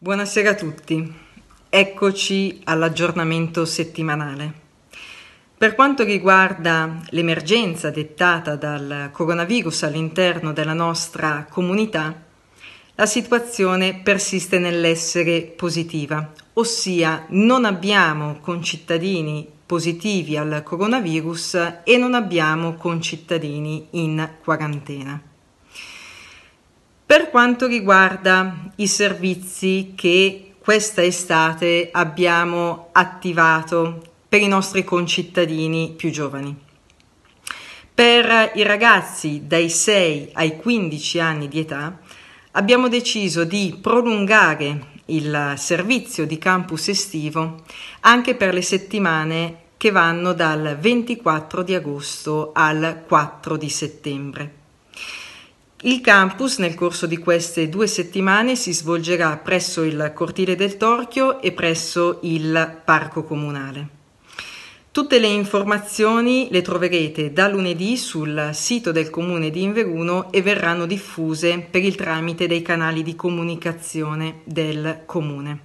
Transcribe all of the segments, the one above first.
Buonasera a tutti, eccoci all'aggiornamento settimanale. Per quanto riguarda l'emergenza dettata dal coronavirus all'interno della nostra comunità, la situazione persiste nell'essere positiva, ossia non abbiamo concittadini positivi al coronavirus e non abbiamo concittadini in quarantena. Per quanto riguarda i servizi che questa estate abbiamo attivato per i nostri concittadini più giovani. Per i ragazzi dai 6 ai 15 anni di età abbiamo deciso di prolungare il servizio di campus estivo anche per le settimane che vanno dal 24 di agosto al 4 di settembre. Il campus nel corso di queste due settimane si svolgerà presso il Cortile del Torchio e presso il Parco Comunale. Tutte le informazioni le troverete da lunedì sul sito del Comune di Inveruno e verranno diffuse per il tramite dei canali di comunicazione del Comune.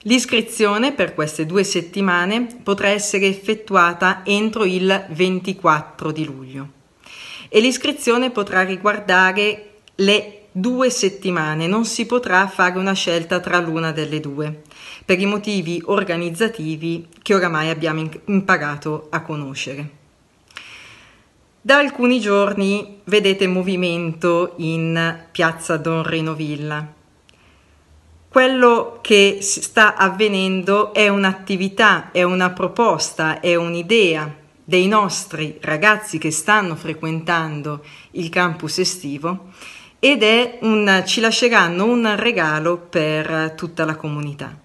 L'iscrizione per queste due settimane potrà essere effettuata entro il 24 di luglio e l'iscrizione potrà riguardare le due settimane, non si potrà fare una scelta tra l'una delle due, per i motivi organizzativi che oramai abbiamo imparato a conoscere. Da alcuni giorni vedete movimento in piazza Don Renovilla. Quello che sta avvenendo è un'attività, è una proposta, è un'idea dei nostri ragazzi che stanno frequentando il campus estivo ed è un, ci lasceranno un regalo per tutta la comunità.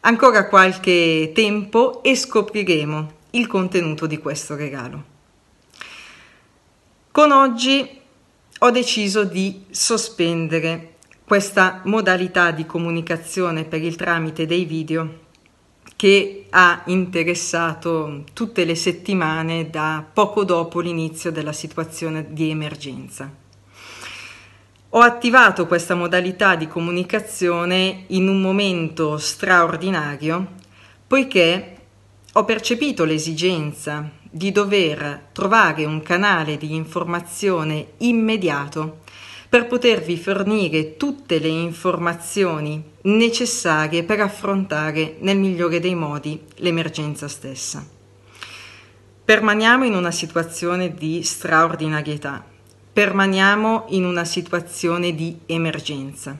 Ancora qualche tempo e scopriremo il contenuto di questo regalo. Con oggi ho deciso di sospendere questa modalità di comunicazione per il tramite dei video che ha interessato tutte le settimane da poco dopo l'inizio della situazione di emergenza. Ho attivato questa modalità di comunicazione in un momento straordinario poiché ho percepito l'esigenza di dover trovare un canale di informazione immediato per potervi fornire tutte le informazioni necessarie per affrontare nel migliore dei modi l'emergenza stessa. Permaniamo in una situazione di straordinarietà, permaniamo in una situazione di emergenza,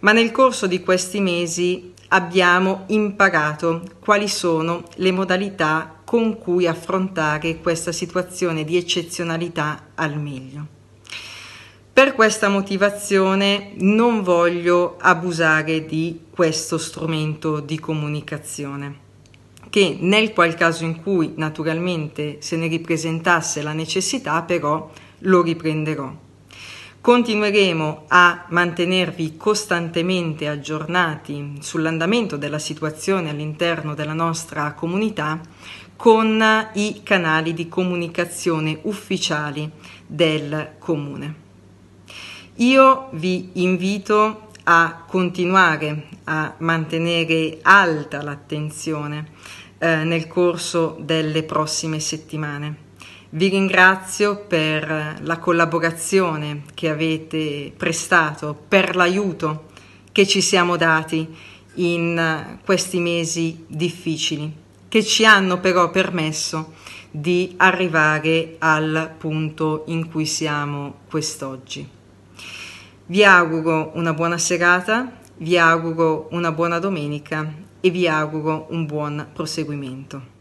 ma nel corso di questi mesi abbiamo imparato quali sono le modalità con cui affrontare questa situazione di eccezionalità al meglio. Per questa motivazione non voglio abusare di questo strumento di comunicazione che nel qual caso in cui naturalmente se ne ripresentasse la necessità però lo riprenderò. Continueremo a mantenervi costantemente aggiornati sull'andamento della situazione all'interno della nostra comunità con i canali di comunicazione ufficiali del comune. Io vi invito a continuare a mantenere alta l'attenzione eh, nel corso delle prossime settimane. Vi ringrazio per la collaborazione che avete prestato, per l'aiuto che ci siamo dati in eh, questi mesi difficili, che ci hanno però permesso di arrivare al punto in cui siamo quest'oggi. Vi auguro una buona serata, vi auguro una buona domenica e vi auguro un buon proseguimento.